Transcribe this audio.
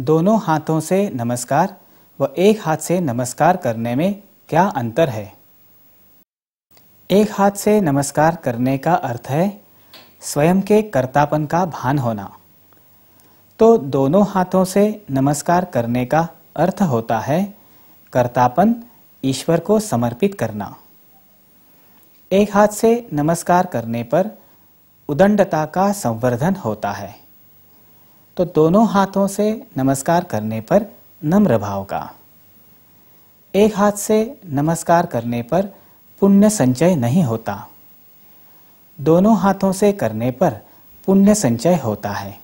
दोनों हाथों से नमस्कार व एक हाथ से नमस्कार करने में क्या अंतर है एक हाथ से नमस्कार करने का अर्थ है स्वयं के कर्तापन का भान होना तो दोनों हाथों से नमस्कार करने का अर्थ होता है कर्तापन ईश्वर को समर्पित करना एक हाथ से नमस्कार करने पर उदंडता का संवर्धन होता है तो दोनों हाथों से नमस्कार करने पर नम्र भाव का एक हाथ से नमस्कार करने पर पुण्य संचय नहीं होता दोनों हाथों से करने पर पुण्य संचय होता है